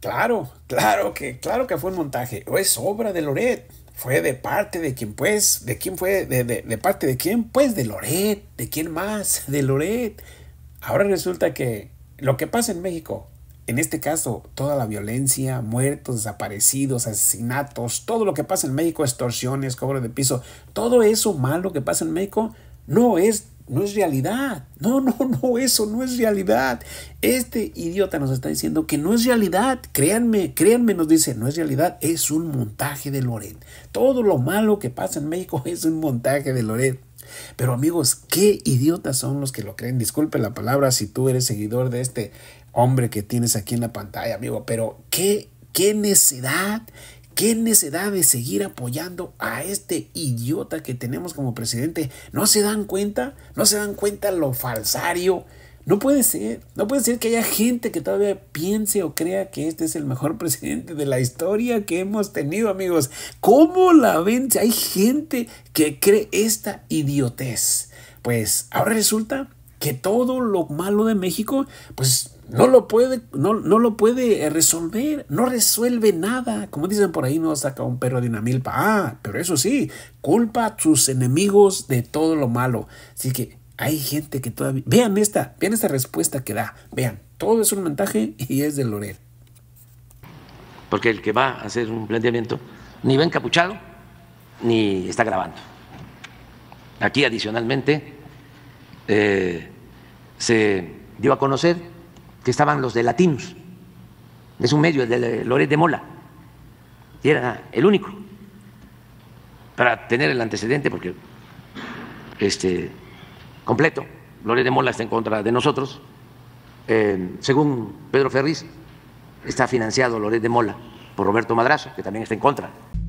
Claro, claro que, claro que fue un montaje. O es obra de Loret. Fue de parte de quien, pues, de quién fue, de, de, parte de quién, pues, de Loret. ¿De quién más? De Loret. Ahora resulta que lo que pasa en México, en este caso, toda la violencia, muertos, desaparecidos, asesinatos, todo lo que pasa en México, extorsiones, cobro de piso, todo eso malo que pasa en México, no es no es realidad. No, no, no, eso no es realidad. Este idiota nos está diciendo que no es realidad. Créanme, créanme, nos dice, no es realidad, es un montaje de Loret. Todo lo malo que pasa en México es un montaje de Loret. Pero amigos, qué idiotas son los que lo creen. Disculpe la palabra si tú eres seguidor de este hombre que tienes aquí en la pantalla, amigo, pero qué, qué necedad, ¿Qué necesidad de seguir apoyando a este idiota que tenemos como presidente? ¿No se dan cuenta? ¿No se dan cuenta lo falsario? No puede ser, no puede ser que haya gente que todavía piense o crea que este es el mejor presidente de la historia que hemos tenido, amigos. ¿Cómo la ven? Hay gente que cree esta idiotez. Pues ahora resulta que todo lo malo de México, pues no lo puede, no, lo puede eh, resolver, no resuelve nada. Como dicen por ahí, no saca un perro de una milpa. Ah, pero eso sí, culpa a sus enemigos de todo lo malo. Así que hay gente que todavía. Vean esta, vean esta respuesta que da. Vean, todo es un montaje y es de Lorel. Porque el que va a hacer un planteamiento ni va encapuchado ni está grabando. Aquí adicionalmente eh, se dio a conocer que estaban los de Latinos. Es un medio, de Loret de Mola. Y era el único. Para tener el antecedente, porque este, completo, Loret de Mola está en contra de nosotros. Eh, según Pedro Ferris está financiado Loret de Mola por Roberto Madrazo, que también está en contra.